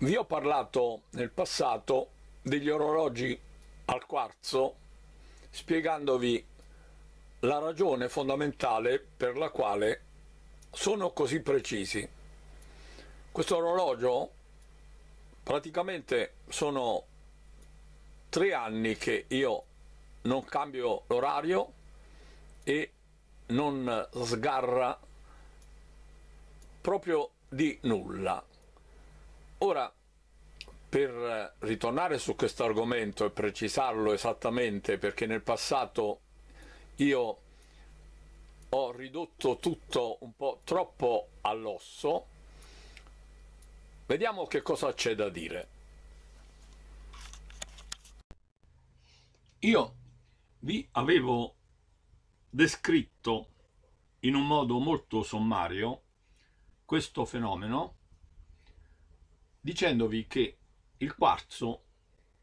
Vi ho parlato nel passato degli orologi al quarzo spiegandovi la ragione fondamentale per la quale sono così precisi. Questo orologio praticamente sono tre anni che io non cambio l'orario e non sgarra proprio di nulla Ora, per ritornare su questo argomento e precisarlo esattamente, perché nel passato io ho ridotto tutto un po' troppo all'osso, vediamo che cosa c'è da dire. Io vi avevo descritto in un modo molto sommario questo fenomeno dicendovi che il quarzo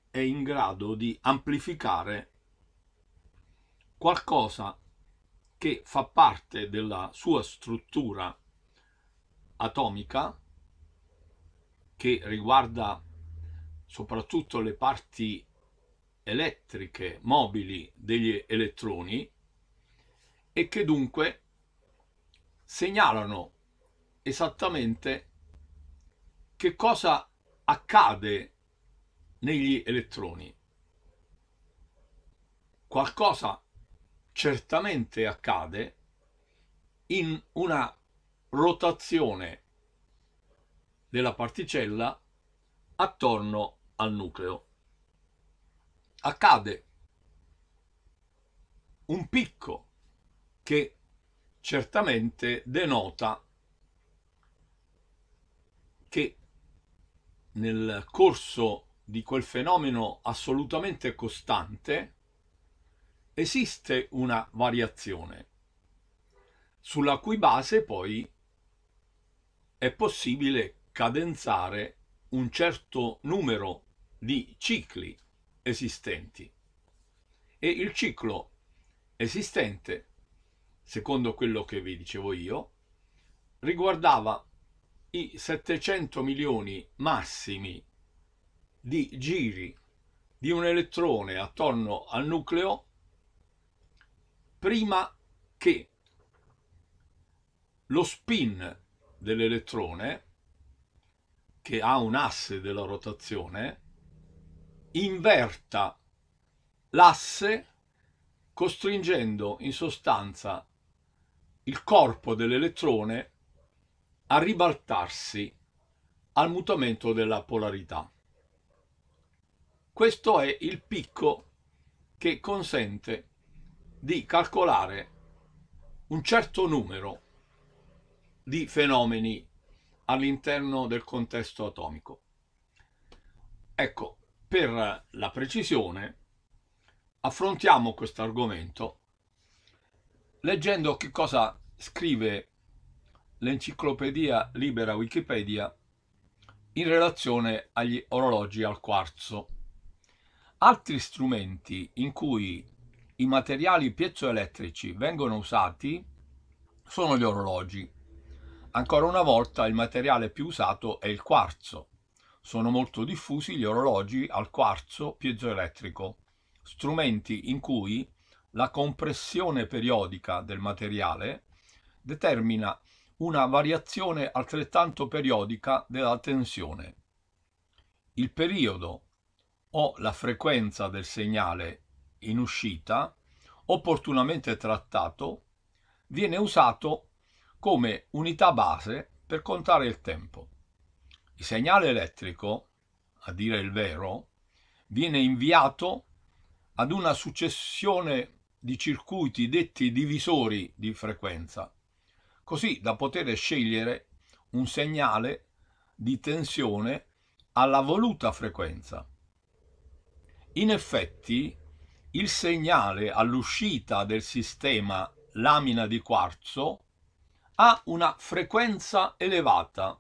è in grado di amplificare qualcosa che fa parte della sua struttura atomica che riguarda soprattutto le parti elettriche mobili degli elettroni e che dunque segnalano esattamente che cosa accade negli elettroni. Qualcosa certamente accade in una rotazione della particella attorno al nucleo. Accade un picco che certamente denota che nel corso di quel fenomeno assolutamente costante esiste una variazione sulla cui base poi è possibile cadenzare un certo numero di cicli esistenti e il ciclo esistente secondo quello che vi dicevo io riguardava i 700 milioni massimi di giri di un elettrone attorno al nucleo prima che lo spin dell'elettrone, che ha un asse della rotazione, inverta l'asse costringendo in sostanza il corpo dell'elettrone a ribaltarsi al mutamento della polarità. Questo è il picco che consente di calcolare un certo numero di fenomeni all'interno del contesto atomico. Ecco, per la precisione affrontiamo questo argomento leggendo che cosa scrive l'enciclopedia libera Wikipedia in relazione agli orologi al quarzo. Altri strumenti in cui i materiali piezoelettrici vengono usati sono gli orologi. Ancora una volta il materiale più usato è il quarzo. Sono molto diffusi gli orologi al quarzo piezoelettrico, strumenti in cui la compressione periodica del materiale determina una variazione altrettanto periodica della tensione. Il periodo o la frequenza del segnale in uscita, opportunamente trattato, viene usato come unità base per contare il tempo. Il segnale elettrico, a dire il vero, viene inviato ad una successione di circuiti detti divisori di frequenza, così da poter scegliere un segnale di tensione alla voluta frequenza. In effetti, il segnale all'uscita del sistema lamina di quarzo ha una frequenza elevata,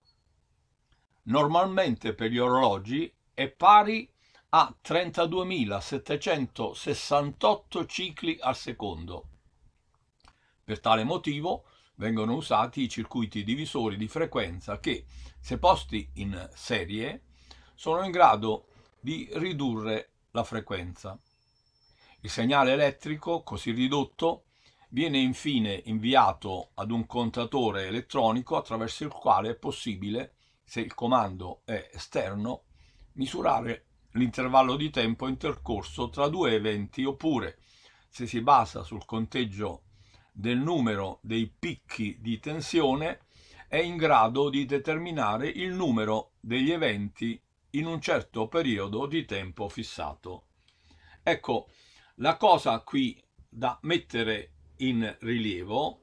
normalmente per gli orologi è pari a 32.768 cicli al secondo. Per tale motivo vengono usati i circuiti divisori di frequenza che, se posti in serie, sono in grado di ridurre la frequenza. Il segnale elettrico, così ridotto, viene infine inviato ad un contatore elettronico attraverso il quale è possibile, se il comando è esterno, misurare l'intervallo di tempo intercorso tra due eventi oppure, se si basa sul conteggio del numero dei picchi di tensione è in grado di determinare il numero degli eventi in un certo periodo di tempo fissato. Ecco, la cosa qui da mettere in rilievo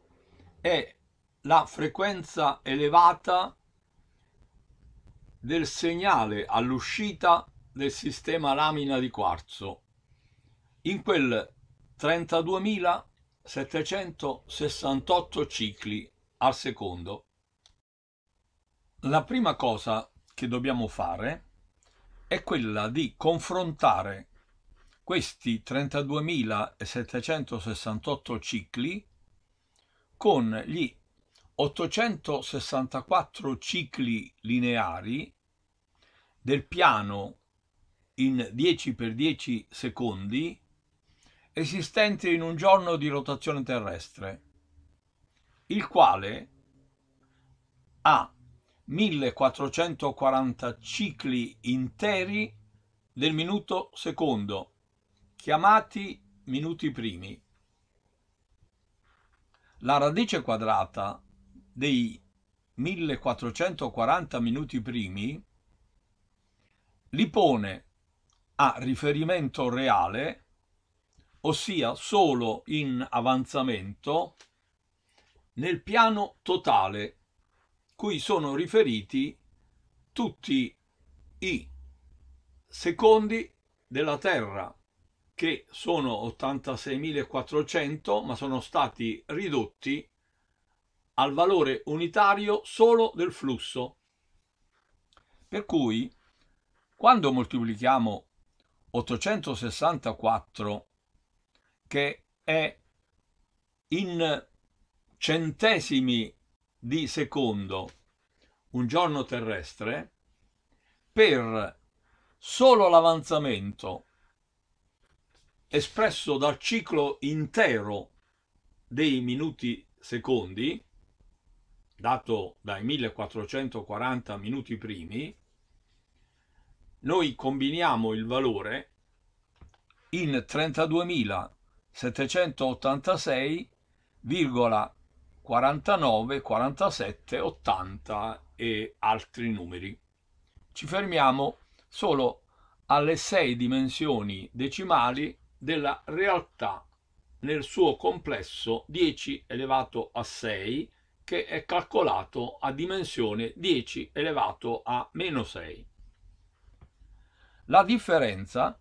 è la frequenza elevata del segnale all'uscita del sistema lamina di quarzo in quel 32.000 768 cicli al secondo. La prima cosa che dobbiamo fare è quella di confrontare questi 32.768 cicli con gli 864 cicli lineari del piano in 10 per 10 secondi esistente in un giorno di rotazione terrestre, il quale ha 1440 cicli interi del minuto secondo, chiamati minuti primi. La radice quadrata dei 1440 minuti primi li pone a riferimento reale ossia solo in avanzamento nel piano totale cui sono riferiti tutti i secondi della Terra che sono 86.400 ma sono stati ridotti al valore unitario solo del flusso. Per cui quando moltiplichiamo 864 che è in centesimi di secondo un giorno terrestre per solo l'avanzamento espresso dal ciclo intero dei minuti secondi, dato dai 1440 minuti primi, noi combiniamo il valore in 32.000 786,49, 47, 80 e altri numeri. Ci fermiamo solo alle sei dimensioni decimali della realtà nel suo complesso 10 elevato a 6 che è calcolato a dimensione 10 elevato a meno 6. La differenza è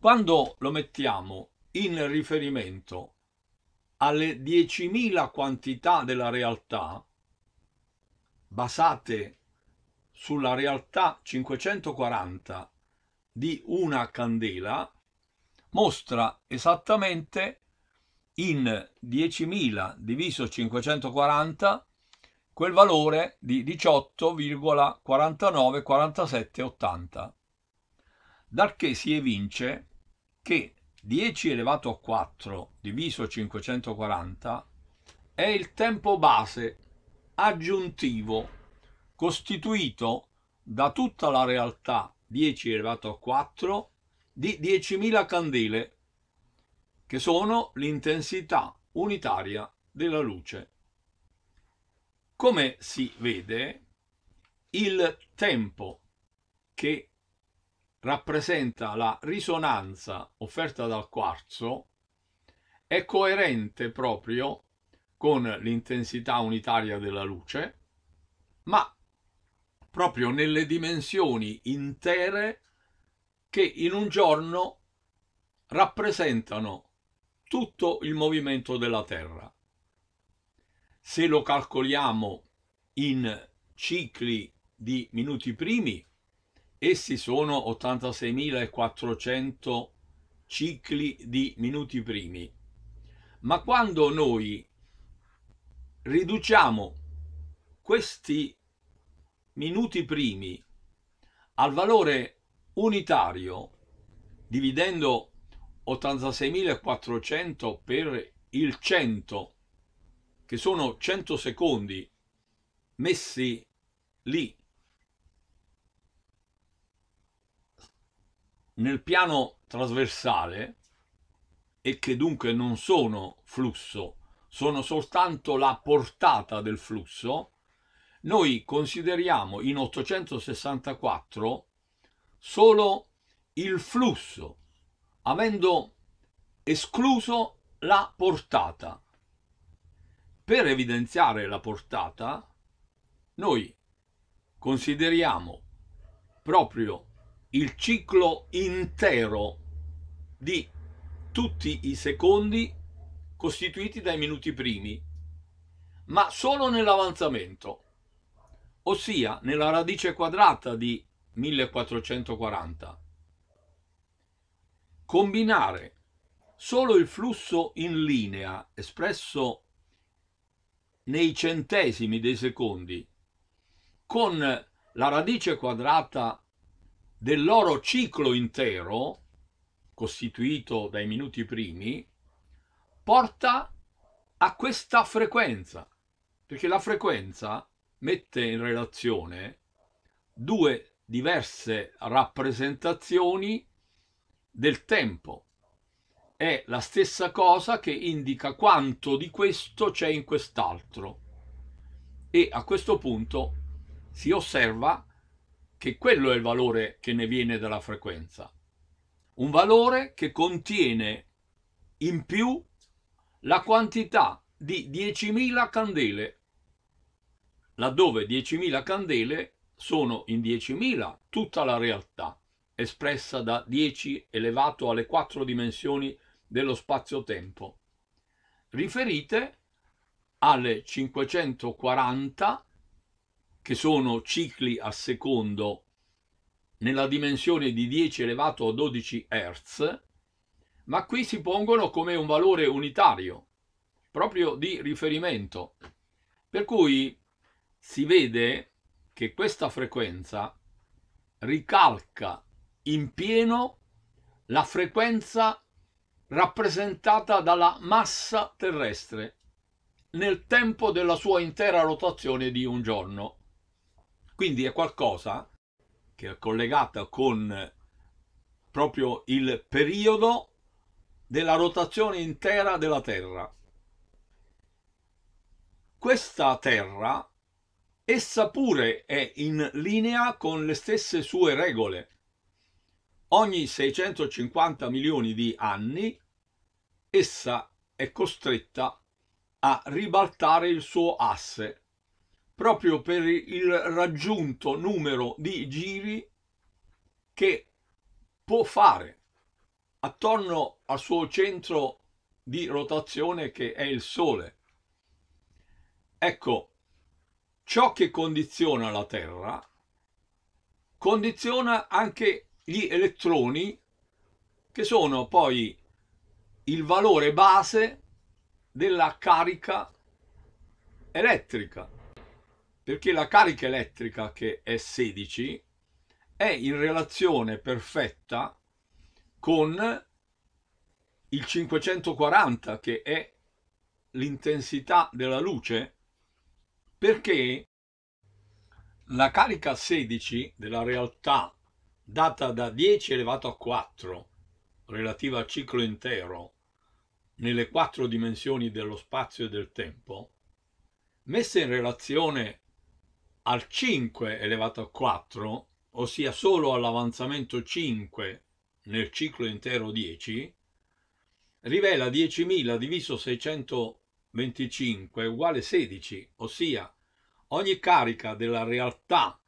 Quando lo mettiamo in riferimento alle 10.000 quantità della realtà, basate sulla realtà 540 di una candela, mostra esattamente in 10.000 diviso 540 quel valore di 18,494780, dal che si evince che 10 elevato a 4 diviso 540 è il tempo base aggiuntivo costituito da tutta la realtà 10 elevato a 4 di 10.000 candele che sono l'intensità unitaria della luce. Come si vede, il tempo che rappresenta la risonanza offerta dal quarzo, è coerente proprio con l'intensità unitaria della luce, ma proprio nelle dimensioni intere che in un giorno rappresentano tutto il movimento della Terra. Se lo calcoliamo in cicli di minuti primi, Essi sono 86.400 cicli di minuti primi. Ma quando noi riduciamo questi minuti primi al valore unitario, dividendo 86.400 per il 100, che sono 100 secondi messi lì nel piano trasversale e che dunque non sono flusso, sono soltanto la portata del flusso, noi consideriamo in 864 solo il flusso, avendo escluso la portata. Per evidenziare la portata, noi consideriamo proprio il ciclo intero di tutti i secondi costituiti dai minuti primi, ma solo nell'avanzamento, ossia nella radice quadrata di 1440. Combinare solo il flusso in linea espresso nei centesimi dei secondi con la radice quadrata del loro ciclo intero, costituito dai minuti primi, porta a questa frequenza, perché la frequenza mette in relazione due diverse rappresentazioni del tempo. È la stessa cosa che indica quanto di questo c'è in quest'altro. E a questo punto si osserva che quello è il valore che ne viene dalla frequenza. Un valore che contiene in più la quantità di 10.000 candele, laddove 10.000 candele sono in 10.000 tutta la realtà, espressa da 10 elevato alle quattro dimensioni dello spazio-tempo, riferite alle 540 che sono cicli a secondo nella dimensione di 10 elevato a 12 Hz, ma qui si pongono come un valore unitario, proprio di riferimento. Per cui si vede che questa frequenza ricalca in pieno la frequenza rappresentata dalla massa terrestre nel tempo della sua intera rotazione di un giorno. Quindi è qualcosa che è collegato con proprio il periodo della rotazione intera della Terra. Questa Terra, essa pure è in linea con le stesse sue regole. Ogni 650 milioni di anni, essa è costretta a ribaltare il suo asse proprio per il raggiunto numero di giri che può fare attorno al suo centro di rotazione che è il Sole. Ecco, ciò che condiziona la Terra condiziona anche gli elettroni che sono poi il valore base della carica elettrica perché la carica elettrica che è 16 è in relazione perfetta con il 540 che è l'intensità della luce perché la carica 16 della realtà data da 10 elevato a 4 relativa al ciclo intero nelle quattro dimensioni dello spazio e del tempo messa in relazione al 5 elevato a 4, ossia solo all'avanzamento 5 nel ciclo intero 10, rivela 10.000 diviso 625 uguale 16, ossia ogni carica della realtà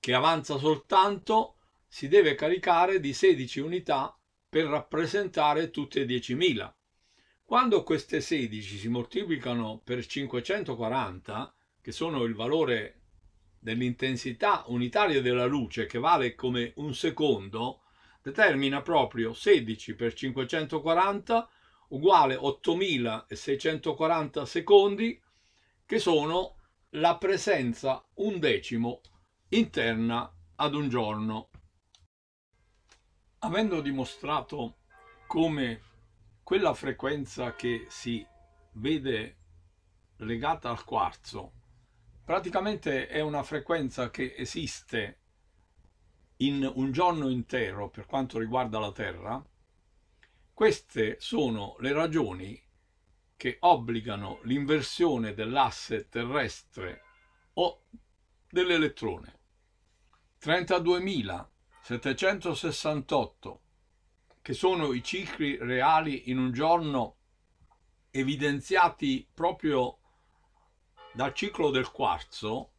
che avanza soltanto si deve caricare di 16 unità per rappresentare tutte 10.000. Quando queste 16 si moltiplicano per 540, che sono il valore dell'intensità unitaria della luce, che vale come un secondo, determina proprio 16 per 540 uguale 8640 secondi, che sono la presenza un decimo interna ad un giorno. Avendo dimostrato come quella frequenza che si vede legata al quarzo praticamente è una frequenza che esiste in un giorno intero per quanto riguarda la Terra, queste sono le ragioni che obbligano l'inversione dell'asse terrestre o dell'elettrone. 32.768, che sono i cicli reali in un giorno evidenziati proprio dal ciclo del quarzo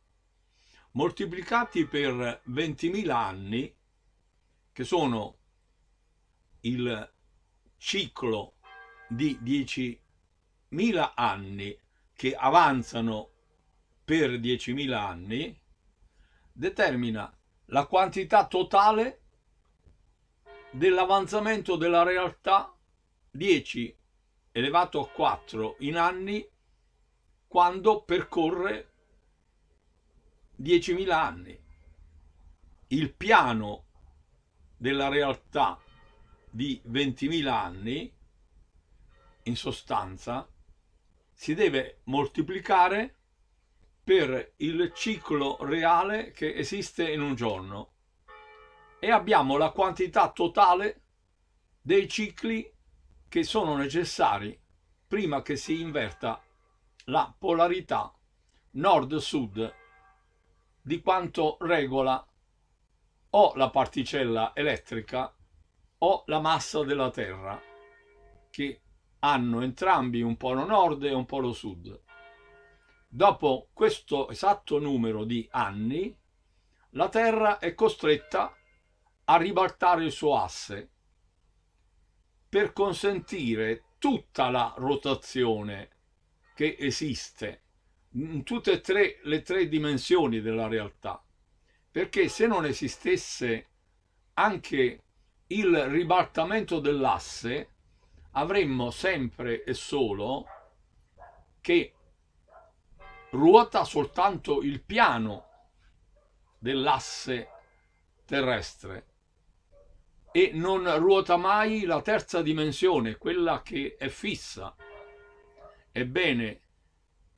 moltiplicati per 20.000 anni, che sono il ciclo di 10.000 anni che avanzano per 10.000 anni, determina la quantità totale dell'avanzamento della realtà 10 elevato a 4 in anni quando percorre 10.000 anni. Il piano della realtà di 20.000 anni, in sostanza, si deve moltiplicare per il ciclo reale che esiste in un giorno e abbiamo la quantità totale dei cicli che sono necessari prima che si inverta la polarità nord-sud di quanto regola o la particella elettrica o la massa della Terra, che hanno entrambi un polo nord e un polo sud. Dopo questo esatto numero di anni, la Terra è costretta a ribaltare il suo asse per consentire tutta la rotazione che esiste in tutte e tre le tre dimensioni della realtà perché se non esistesse anche il ribaltamento dell'asse avremmo sempre e solo che ruota soltanto il piano dell'asse terrestre e non ruota mai la terza dimensione, quella che è fissa, Ebbene,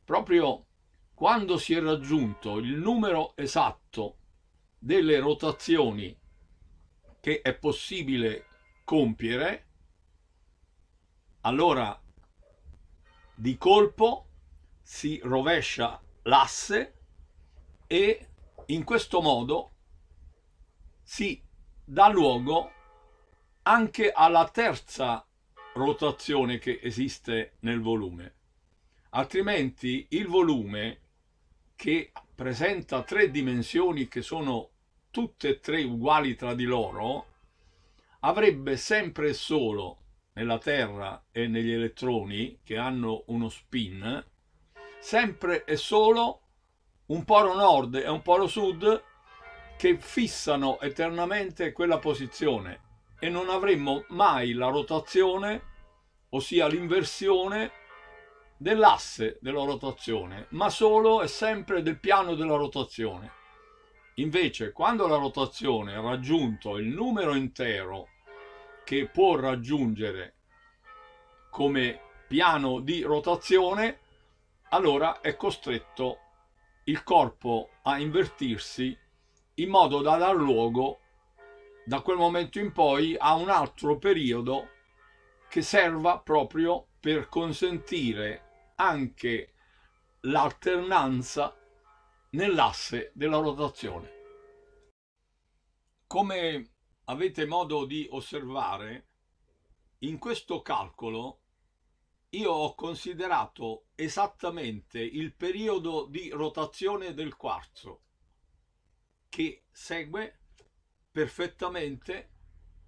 proprio quando si è raggiunto il numero esatto delle rotazioni che è possibile compiere, allora di colpo si rovescia l'asse e in questo modo si dà luogo anche alla terza rotazione che esiste nel volume altrimenti il volume che presenta tre dimensioni che sono tutte e tre uguali tra di loro avrebbe sempre e solo nella Terra e negli elettroni che hanno uno spin sempre e solo un polo nord e un polo sud che fissano eternamente quella posizione e non avremmo mai la rotazione ossia l'inversione dell'asse della rotazione, ma solo e sempre del piano della rotazione. Invece, quando la rotazione ha raggiunto il numero intero che può raggiungere come piano di rotazione, allora è costretto il corpo a invertirsi in modo da dar luogo da quel momento in poi a un altro periodo che serva proprio per consentire anche l'alternanza nell'asse della rotazione. Come avete modo di osservare, in questo calcolo io ho considerato esattamente il periodo di rotazione del quarzo che segue perfettamente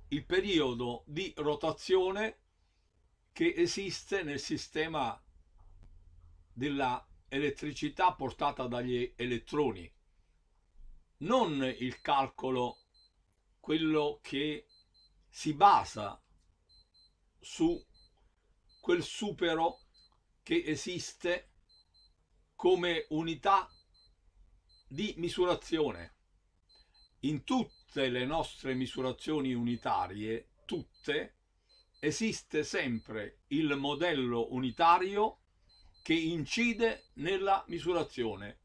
il periodo di rotazione che esiste nel sistema della elettricità portata dagli elettroni, non il calcolo, quello che si basa su quel supero che esiste come unità di misurazione. In tutte le nostre misurazioni unitarie, tutte, esiste sempre il modello unitario che incide nella misurazione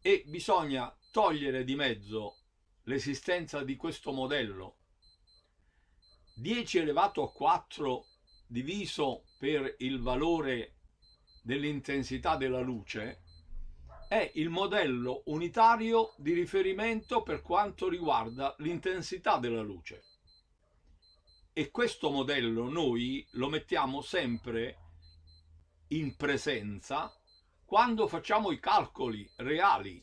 e bisogna togliere di mezzo l'esistenza di questo modello 10 elevato a 4 diviso per il valore dell'intensità della luce è il modello unitario di riferimento per quanto riguarda l'intensità della luce e questo modello noi lo mettiamo sempre in presenza quando facciamo i calcoli reali.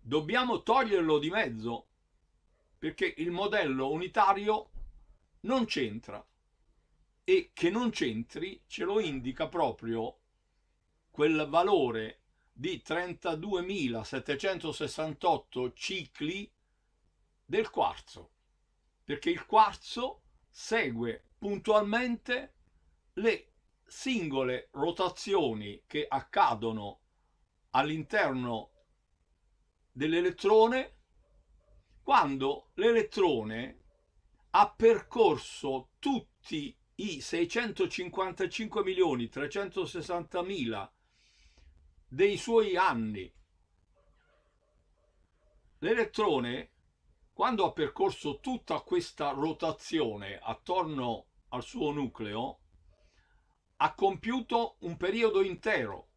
Dobbiamo toglierlo di mezzo perché il modello unitario non c'entra e che non c'entri ce lo indica proprio quel valore di 32.768 cicli del quarzo, perché il quarzo segue puntualmente le singole rotazioni che accadono all'interno dell'elettrone quando l'elettrone ha percorso tutti i 655 milioni 360 mila dei suoi anni. L'elettrone, quando ha percorso tutta questa rotazione attorno al suo nucleo, ha compiuto un periodo intero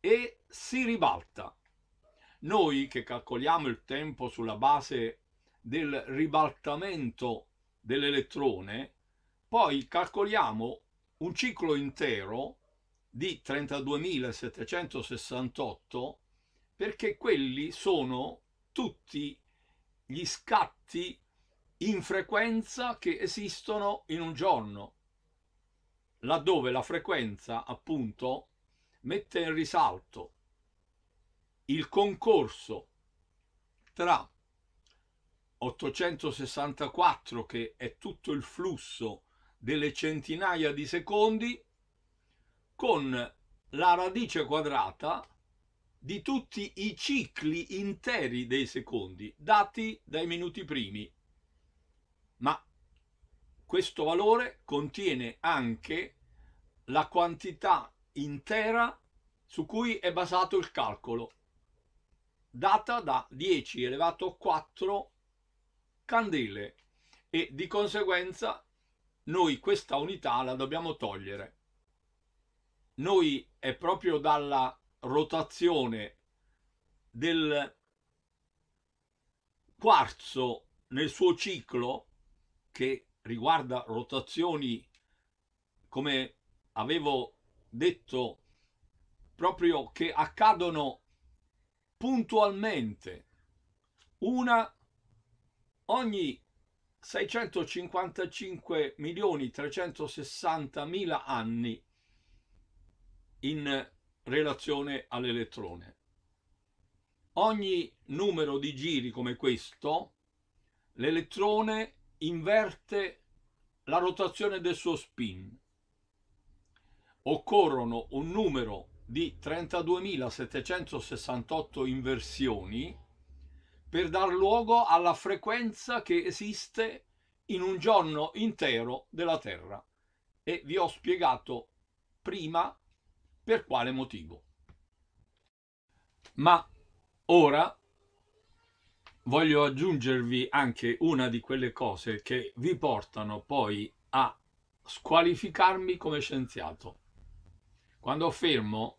e si ribalta. Noi che calcoliamo il tempo sulla base del ribaltamento dell'elettrone, poi calcoliamo un ciclo intero di 32.768 perché quelli sono tutti gli scatti in frequenza che esistono in un giorno laddove la frequenza appunto mette in risalto il concorso tra 864 che è tutto il flusso delle centinaia di secondi con la radice quadrata di tutti i cicli interi dei secondi dati dai minuti primi ma questo valore contiene anche la quantità intera su cui è basato il calcolo, data da 10 elevato a 4 candele e di conseguenza noi questa unità la dobbiamo togliere. Noi è proprio dalla rotazione del quarzo nel suo ciclo che riguarda rotazioni, come avevo detto, proprio che accadono puntualmente una ogni 655 milioni 360 mila anni in relazione all'elettrone. Ogni numero di giri come questo, l'elettrone inverte la rotazione del suo spin. Occorrono un numero di 32.768 inversioni per dar luogo alla frequenza che esiste in un giorno intero della Terra e vi ho spiegato prima per quale motivo. Ma ora voglio aggiungervi anche una di quelle cose che vi portano poi a squalificarmi come scienziato. Quando affermo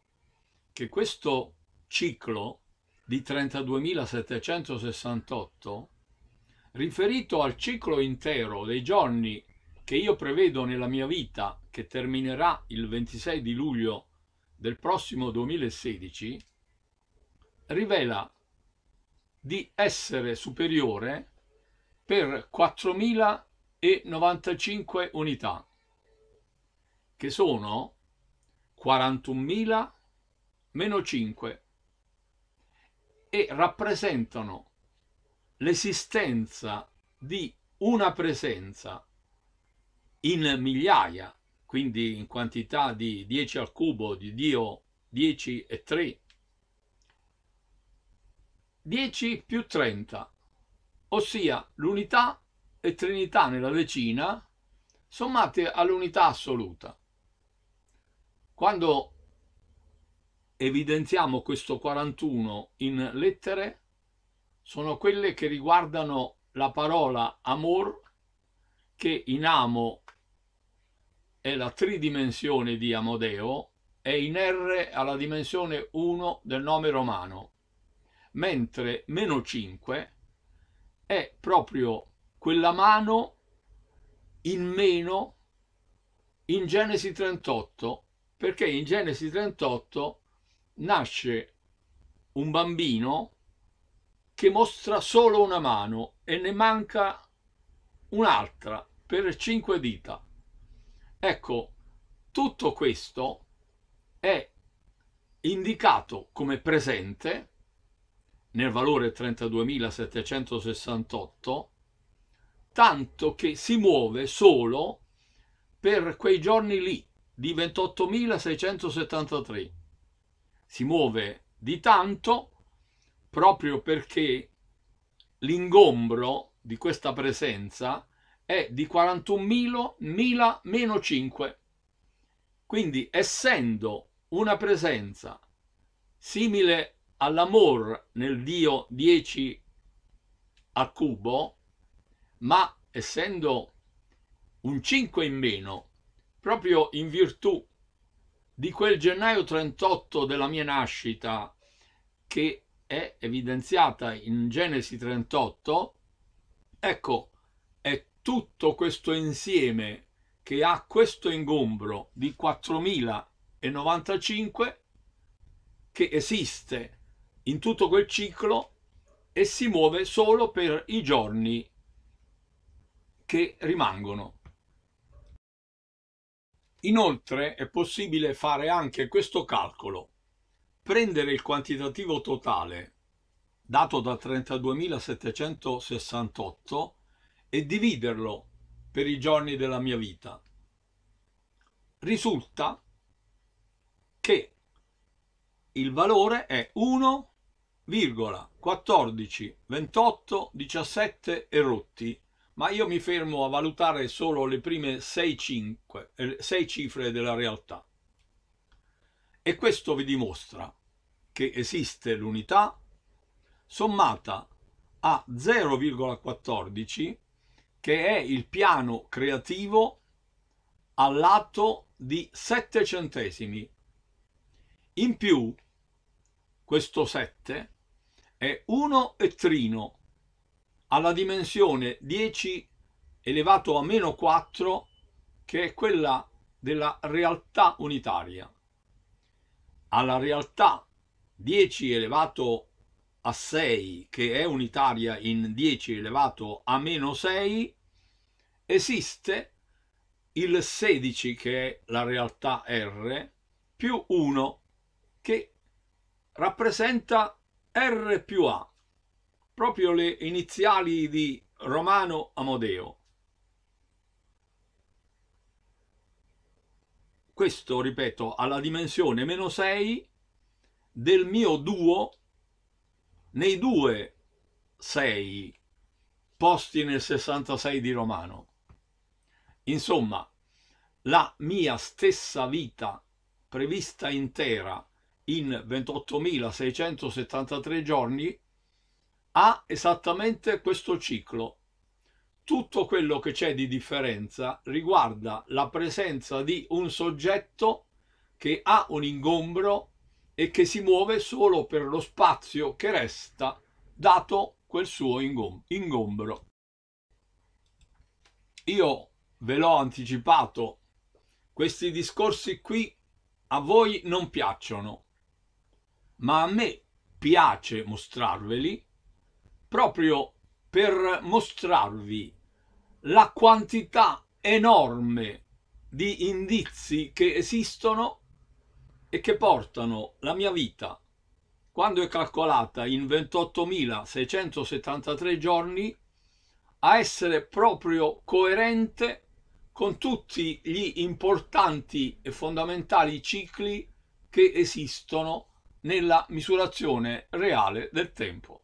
che questo ciclo di 32.768, riferito al ciclo intero dei giorni che io prevedo nella mia vita, che terminerà il 26 di luglio del prossimo 2016, rivela di essere superiore per 4.095 unità, che sono 41.000 meno 5 e rappresentano l'esistenza di una presenza in migliaia, quindi in quantità di 10 al cubo, di Dio 10 e 3, 10 più 30, ossia l'unità e trinità nella decina sommate all'unità assoluta. Quando evidenziamo questo 41 in lettere, sono quelle che riguardano la parola amor, che in amo è la tridimensione di Amodeo, e in R alla dimensione 1 del nome romano mentre meno 5 è proprio quella mano in meno in Genesi 38, perché in Genesi 38 nasce un bambino che mostra solo una mano e ne manca un'altra per cinque dita. Ecco, tutto questo è indicato come presente nel valore 32.768, tanto che si muove solo per quei giorni lì, di 28.673. Si muove di tanto proprio perché l'ingombro di questa presenza è di 41.000 meno 5. Quindi essendo una presenza simile all'amor nel Dio 10 al cubo, ma essendo un 5 in meno, proprio in virtù di quel gennaio 38 della mia nascita, che è evidenziata in Genesi 38, ecco, è tutto questo insieme che ha questo ingombro di 4095 che esiste in tutto quel ciclo e si muove solo per i giorni che rimangono. Inoltre è possibile fare anche questo calcolo. Prendere il quantitativo totale, dato da 32.768, e dividerlo per i giorni della mia vita. Risulta che il valore è 1 virgola, 14, 28, 17 e rotti, ma io mi fermo a valutare solo le prime 6, 5, 6 cifre della realtà. E questo vi dimostra che esiste l'unità sommata a 0,14 che è il piano creativo al lato di 7 centesimi. In più questo 7 è 1 trino alla dimensione 10 elevato a meno 4 che è quella della realtà unitaria. Alla realtà 10 elevato a 6 che è unitaria in 10 elevato a meno 6 esiste il 16 che è la realtà R più 1 che rappresenta R più A, proprio le iniziali di Romano Amodeo. Questo, ripeto, alla dimensione meno 6 del mio duo nei due 6 posti nel 66 di Romano. Insomma, la mia stessa vita prevista intera in 28.673 giorni ha esattamente questo ciclo. Tutto quello che c'è di differenza riguarda la presenza di un soggetto che ha un ingombro e che si muove solo per lo spazio che resta dato quel suo ingom ingombro. Io ve l'ho anticipato, questi discorsi qui a voi non piacciono, ma a me piace mostrarveli proprio per mostrarvi la quantità enorme di indizi che esistono e che portano la mia vita, quando è calcolata in 28.673 giorni, a essere proprio coerente con tutti gli importanti e fondamentali cicli che esistono nella misurazione reale del tempo.